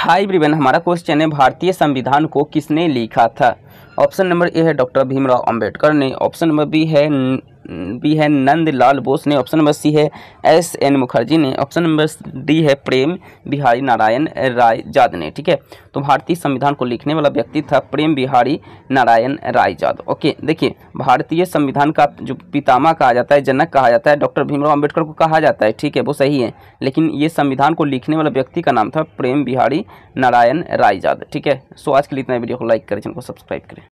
high ब्रिवेन हमारा question है भारतीय संविधान को किसने लिखा था ऑप्शन नंबर ए है डॉक्टर भीमराव अंबेडकर ने ऑप्शन नंबर बी है बी है नंदलाल बोस ने ऑप्शन नंबर सी है एस एन मुखर्जी ने ऑप्शन नंबर डी है प्रेम बिहारी नारायण राय जाद ने ठीक है तो भारतीय संविधान को लिखने वाला व्यक्ति था प्रेम बिहारी नारायण राय जाद ओके देखिए भारतीय संविधान का जो पितामा कहा जाता है जनक कहा जाता है डॉक्टर भीमराव अम्बेडकर को कहा जाता है ठीक है वो सही है लेकिन ये संविधान को लिखने वाला व्यक्ति का नाम था प्रेम बिहारी नारायण राय जाद ठीक है सो आज के लिए इतना वीडियो को लाइक करें चैनल को सब्सक्राइब करें